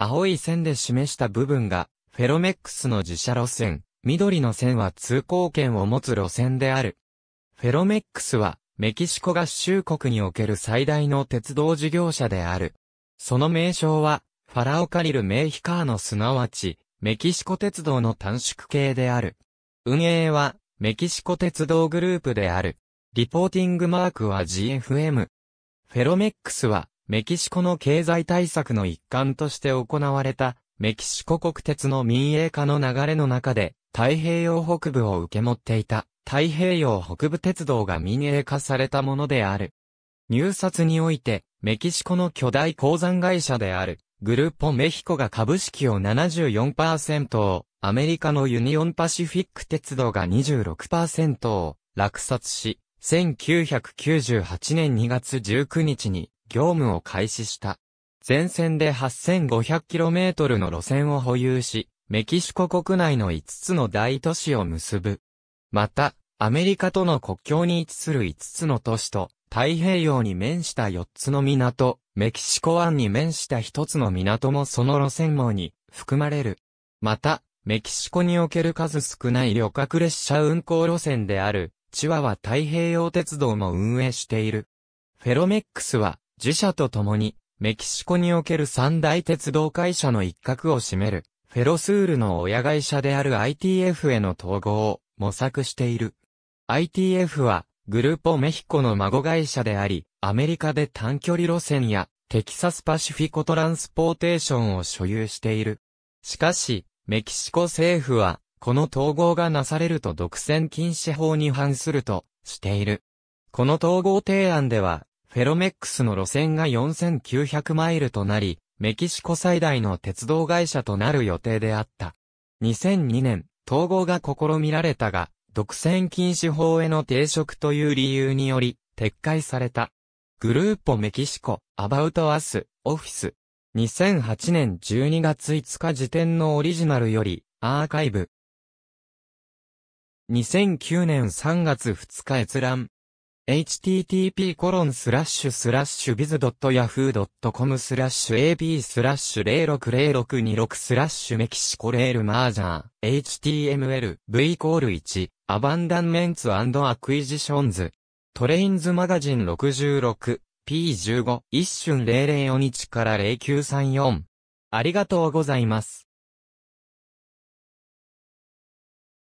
青い線で示した部分が、フェロメックスの自社路線、緑の線は通行権を持つ路線である。フェロメックスは、メキシコ合衆国における最大の鉄道事業者である。その名称は、ファラオカリル・メイヒカーのすなわち、メキシコ鉄道の短縮系である。運営は、メキシコ鉄道グループである。リポーティングマークは GFM。フェロメックスは、メキシコの経済対策の一環として行われた、メキシコ国鉄の民営化の流れの中で、太平洋北部を受け持っていた、太平洋北部鉄道が民営化されたものである。入札において、メキシコの巨大鉱山会社である、グルーポメヒコが株式を74%を、アメリカのユニオンパシフィック鉄道が26%を落札し、1998年2月19日に業務を開始した。全線で 8500km の路線を保有し、メキシコ国内の5つの大都市を結ぶ。また、アメリカとの国境に位置する5つの都市と、太平洋に面した4つの港、メキシコ湾に面した1つの港もその路線網に含まれる。また、メキシコにおける数少ない旅客列車運行路線である、チワワ太平洋鉄道も運営している。フェロメックスは、自社と共に、メキシコにおける三大鉄道会社の一角を占める、フェロスールの親会社である ITF への統合を模索している。ITF は、グルーポメヒコの孫会社であり、アメリカで短距離路線や、テキサスパシフィコトランスポーテーションを所有している。しかし、メキシコ政府は、この統合がなされると独占禁止法に反するとしている。この統合提案では、フェロメックスの路線が4900マイルとなり、メキシコ最大の鉄道会社となる予定であった。2002年、統合が試みられたが、独占禁止法への抵触という理由により、撤回された。グルーポメキシコ、アバウトアス、オフィス。2008年12月5日時点のオリジナルより、アーカイブ。2009年3月2日閲覧。http コロンスラッシュスラッシュ biz.yahoo.com スラッシュ ab スラッシュ060626スラッシュメキシコレールマージャー html v イコール1アバンダンメンツアクイジションズトレインズマガジン 66P15 一瞬0 0 4日から0934ありがとうございます。